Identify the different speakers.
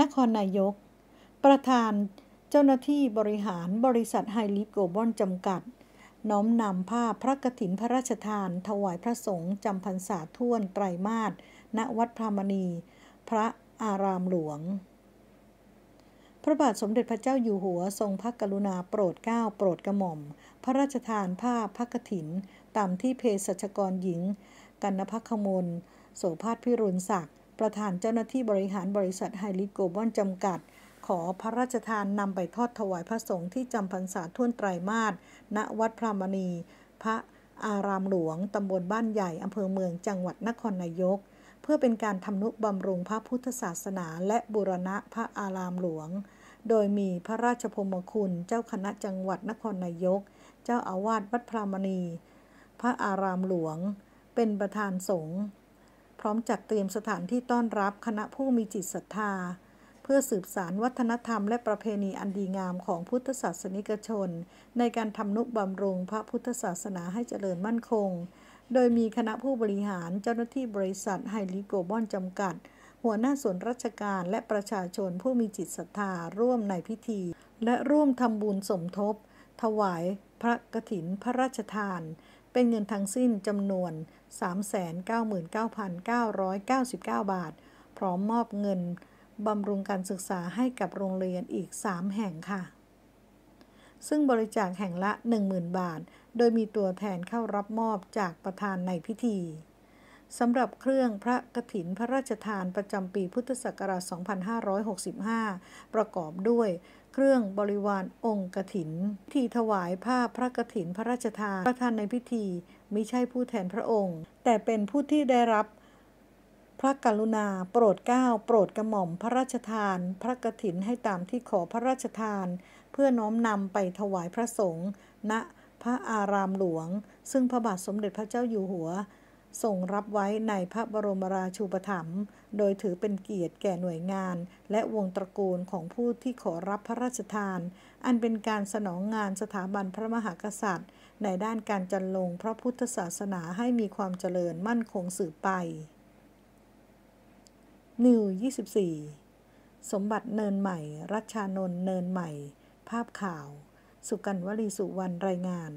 Speaker 1: นครนายก ประธาน เจ้าหน้าที่บริหารบริษัทไฮลิฟโกลบอลจำกัด น้อมนำผ้าพระกฐินพระราชทาน ถวายพระสงฆ์จำพรรษาท่วนไตรมาส ณ วัดพรามณี พระอารามหลวง พระบาทสมเด็จพระเจ้าอยู่หัวทรงพระกรุณาโปรดเกล้าโปรดกระหม่อม พระราชทานผ้าพระกฐิน ตามที่เพศสัชกรหญิงกันนภคขมล โสภาพิรุณศักดิ์ประธานเจ้าหน้าที่บริหารบริษัทไฮริโกบอนจำกัด ขอพระราชทานนำไปทอดถวายพระสงฆ์ที่จำพรรษาทุ่นไตรมาสณวัดพระมณี พระอารามหลวงตำบลบ้านใหญ่อำเภอเมืองจังหวัดนครนายก เพื่อเป็นการทำนุบำรุงพระพุทธศาสนาและบุรณะพระอารามหลวง โดยมีพระราชพมคุณเจ้าคณะจังหวัดนครนายก เจ้าอาวาสวัดพระมณี พระอารามหลวง เป็นประธานสงฆ์พร้อมจัดเตรียมสถานที่ต้อนรับคณะผู้มีจิตศรัทธา เพื่อสืบสารวัฒนธรรมและประเพณีอันดีงามของพุทธศาสนิกชน ในการทำนุบำรุงพระพุทธศาสนาให้เจริญมั่นคง โดยมีคณะผู้บริหารเจ้าหน้าที่บริษัทไฮลิโกบอนจำกัด หัวหน้าส่วนราชการและประชาชนผู้มีจิตศรัทธา ร่วมในพิธี และร่วมทำบุญสมทบถวาย พระกฐิน พระราชทานเป็นเงินทั้งสิ้นจำนวน 399,999 บาท พร้อมมอบเงินบำรุงการศึกษาให้กับโรงเรียนอีก 3 แห่งค่ะ ซึ่งบริจาคแห่งละ 10,000 บาท โดยมีตัวแทนเข้ารับมอบจากประธานในพิธีสำหรับเครื่องพระกฐินพระราชทานประจำปีพุทธศักราช 2565 ประกอบด้วยเครื่องบริวารองค์กฐิน ที่ถวายผ้าพระกฐิน พระราชทานประธานในพิธี ไม่ใช่ผู้แทนพระองค์ แต่เป็นผู้ที่ได้รับ พระกรุณาโปรดเกล้าโปรดกระหม่อมพระราชทาน พระกฐินให้ตามที่ขอพระราชทาน เพื่อน้อมนำไปถวายพระสงฆ์ณพระอารามหลวง ซึ่งพระบาทสมเด็จพระเจ้าอยู่หัวส่งรับไว้ในพระบรมราชูปถัมภ์โดยถือเป็นเกียรติแก่หน่วยงาน และวงตระกูลของผู้ที่ขอรับพระราชทาน อันเป็นการสนองงานสถาบันพระมหากษัตริย์ ในด้านการจันลงพระพุทธศาสนาให้มีความเจริญมั่นคงสืบไปนิว24 สมบัติเนินใหม่ รัชชานนเนินใหม่ ภาพข่าว สุกันวลีสุวรรณรายงาน